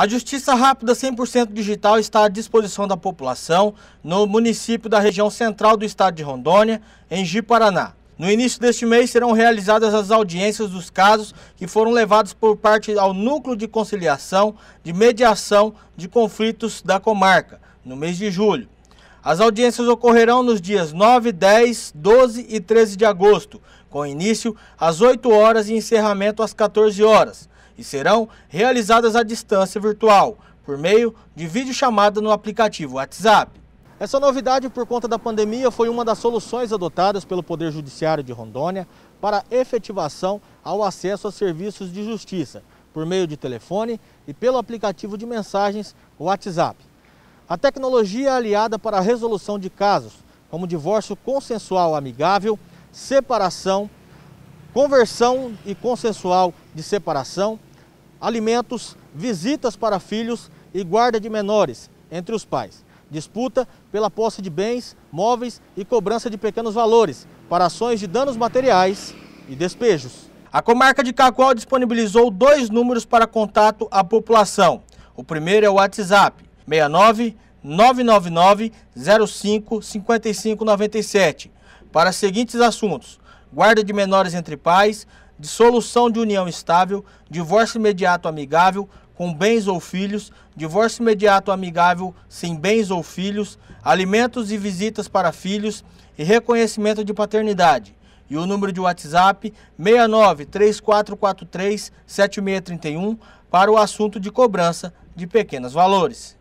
A Justiça Rápida 100% Digital está à disposição da população no município da região central do estado de Rondônia, em Ji-Paraná. No início deste mês serão realizadas as audiências dos casos que foram levados por parte ao Núcleo de Conciliação de Mediação de Conflitos da Comarca, no mês de julho. As audiências ocorrerão nos dias 9, 10, 12 e 13 de agosto, com início às 8 horas e encerramento às 14 horas e serão realizadas à distância virtual, por meio de videochamada no aplicativo WhatsApp. Essa novidade, por conta da pandemia, foi uma das soluções adotadas pelo Poder Judiciário de Rondônia para efetivação ao acesso a serviços de justiça, por meio de telefone e pelo aplicativo de mensagens WhatsApp. A tecnologia é aliada para a resolução de casos, como divórcio consensual amigável, separação, conversão e consensual de separação, alimentos, visitas para filhos e guarda de menores entre os pais. Disputa pela posse de bens, móveis e cobrança de pequenos valores para ações de danos materiais e despejos. A comarca de Cacoal disponibilizou dois números para contato à população. O primeiro é o WhatsApp, 69 999 05 5597, para seguintes assuntos: guarda de menores entre pais, dissolução de união estável, divórcio imediato amigável, com bens ou filhos, divórcio imediato amigável sem bens ou filhos, alimentos e visitas para filhos e reconhecimento de paternidade. E o número de WhatsApp 6934437631 para o assunto de cobrança de pequenos valores.